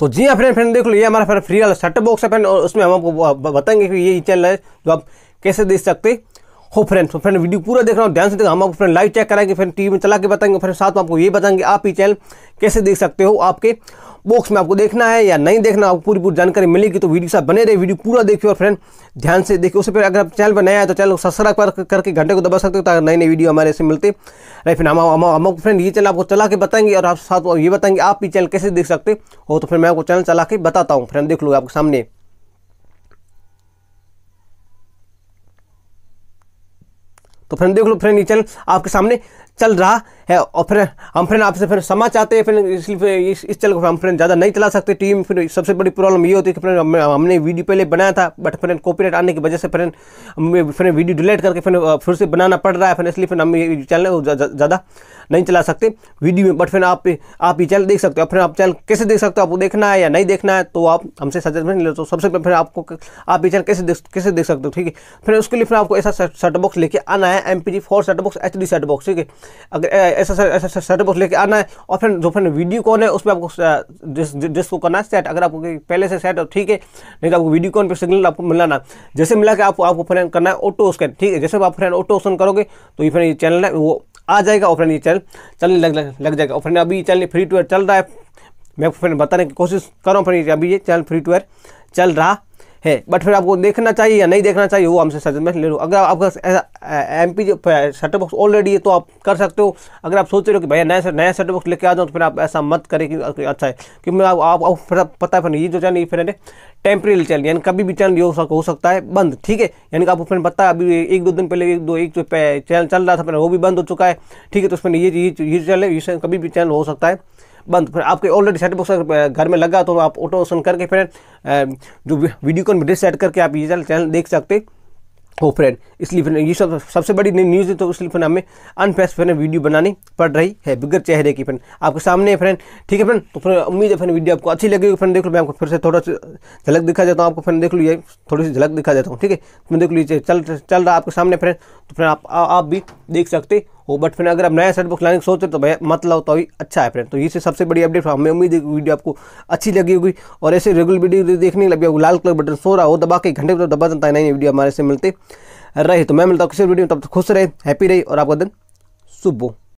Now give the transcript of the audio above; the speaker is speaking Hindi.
तो जी हाँ फ्रेंड फ्रेंड देख लो ये हमारा फ्रेंड फ्री वाला सेट बॉक्स है फ्रेंड और उसमें हम आपको बताएंगे कि ये चैनल है जो आप कैसे देख सकते हो फ्रेंड्स तो फ्रेंड वीडियो पूरा देख रहा हूँ ध्यान से देखा हम आपको फ्रेंड लाइव चेक कराएंगे फिर टीवी में चला के बताएंगे फिर साथ में आपको ये बताएंगे आप ये चैनल कैसे देख सकते हो आपके बॉक्स में आपको देखना है या नहीं देखना आपको पूरी पूरी जानकारी मिलेगी तो वीडियो साथ बने रहे वीडियो पूरा देखिए और फ्रेंड ध्यान से देखिए उससे पहले अगर आप चैनल पर नया है तो चैनल को सब्सक्राइब कर करके घंटे को दबा सकते हो ताकि नई नई वीडियो हमारे से मिलते रहे फिर हम हम आपको फ्रेंड ये चैनल आपको चला के बताएंगे और आप साथ ये बताएंगे आप ये चैनल कैसे देख सकते हो तो फिर मैं आपको चैनल चला के बताता हूँ फ्रेंड देख लो आपके सामने तो फ्रेंड देख लो फ्रेंड ये चैनल आपके सामने चल रहा है और फिर हम फिर आपसे फिर समा चाहते हैं फिर इसलिए इस, इस चल को हम फिर ज़्यादा नहीं चला सकते टीम फिर सबसे बड़ी प्रॉब्लम ये होती है कि फिर हम, हमने वीडियो पहले बनाया था बट फिर कॉपीराइट आने की वजह से फिर हमें फिर वीडियो डिलीट करके फिर फिर से बनाना पड़ रहा है फिर इसलिए फिर हम ये चैनल ज़्यादा नहीं चला सकते वीडियो में बट फिर आप आप ये चैनल देख सकते हो फिर आप चैनल कैसे देख सकते हो आपको देखना है या नहीं देखना है तो आप हमसे सजेशन ले तो सबसे पहले फिर आपको आप ये चैनल कैसे देख कैसे देख सकते हो ठीक है फिर उसके लिए फिर आपको ऐसा सेट बॉक्स लेके आना है M P G four set box H D set box ठीक है अगर ऐसा ऐसा सेटअप बॉक्स लेके आना है और फिर जो फिर वीडियो कॉन है उसमें आपको डिस्क को करना है सेट अगर आपको पहले से सेट ठीक है नहीं तो आपको वीडियो कॉन पर सिग्नल आपको मिलाना जैसे मिला के आपको आपको फ्रेंड करना है ऑटो स्कैन ठीक है जैसे आप फ्रेंड ऑटो स्कैन करोगे तो ये फिर ये चैनल है वो आ जाएगा और फिर ये चैनल चलने लग लग, जाएगा और फिर अभी चैनल फ्री टू एयर चल रहा है मैं फिर बताने की कोशिश कर रहा हूँ फिर अभी ये चैनल फ्री टू एयर चल रहा है बट फिर आपको देखना चाहिए या नहीं देखना चाहिए वो हमसे सजेशन ले लो अगर आपका M P setup box already है तो आप कर सकते हो अगर आप सोच रहे हो कि भैया नया नया सेटअप बॉक्स लेके आ जाऊँ तो फिर आप ऐसा मत करें कि अच्छा है क्योंकि मैं आप, आप, आप फिर पता है फिर ये जो चैनल फिर टेम्प्रेरी चैनल यानी कभी भी चैनल हो, हो सकता है बंद ठीक है यानी कि आपको फिर पता है अभी एक दो दिन पहले एक दो एक जो चैनल चल रहा था फिर वो भी बंद हो चुका है ठीक है तो उसमें ये ये चैनल है कभी भी चैनल हो सकता है बंद फिर आपके ऑलरेडी सेट बॉक्स घर में लगा तो आप ऑटो ऑप्शन करके फिर जो वीडियो कॉन मीडिया सेट करके आप ये चैनल देख सकते हो फ्रेंड इसलिए फिर ये सब सबसे बड़ी न्यूज़ है तो इसलिए फिर हमें अनफेस फिर वीडियो बनानी पड़ रही है बिगर चेहरे की फ्रेंड आपके सामने है फ्रेंड ठीक है फ्रेंड तो फिर उम्मीद है फ्रेंड वीडियो आपको अच्छी लगी फ्रेंड देख लो मैं आपको फिर से थोड़ा सा झलक दिखा देता हूँ आपको फ्रेंड देख लो ये थोड़ी सी झलक दिखा देता हूँ ठीक है तो देख लीजिए चल चल रहा आपके सामने फ्रेंड तो फिर आप, आप भी देख सकते वो बट फिर अगर आप नया सेट बुक लाने की सोच रहे तो भाई मत लाओ तो अभी अच्छा है फ्रेंड तो ये सबसे बड़ी अपडेट हमें उम्मीद है वीडियो आपको अच्छी लगी होगी और ऐसे रेगुलर वीडियो देखने लगे आपको लाल कलर बटन सो रहा हो दबा के घंटे को दबा देता है नई वीडियो हमारे से मिलते रहे तो मैं मिलता हूँ किसी वीडियो में तब तक खुश रहे हैप्पी रहे और आपका दिन शुभ हो